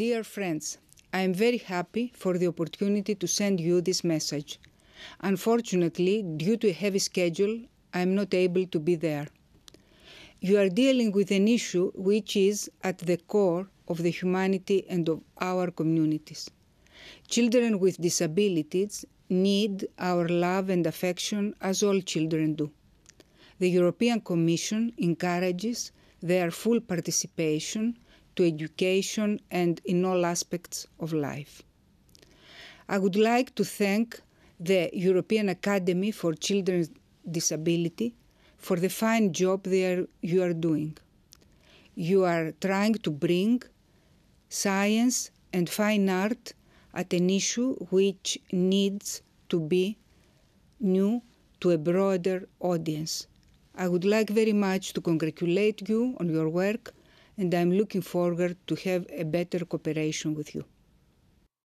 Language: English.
Dear friends, I am very happy for the opportunity to send you this message. Unfortunately, due to a heavy schedule, I am not able to be there. You are dealing with an issue which is at the core of the humanity and of our communities. Children with disabilities need our love and affection as all children do. The European Commission encourages their full participation to education and in all aspects of life. I would like to thank the European Academy for Children's Disability for the fine job you are doing. You are trying to bring science and fine art at an issue which needs to be new to a broader audience. I would like very much to congratulate you on your work and I'm looking forward to have a better cooperation with you.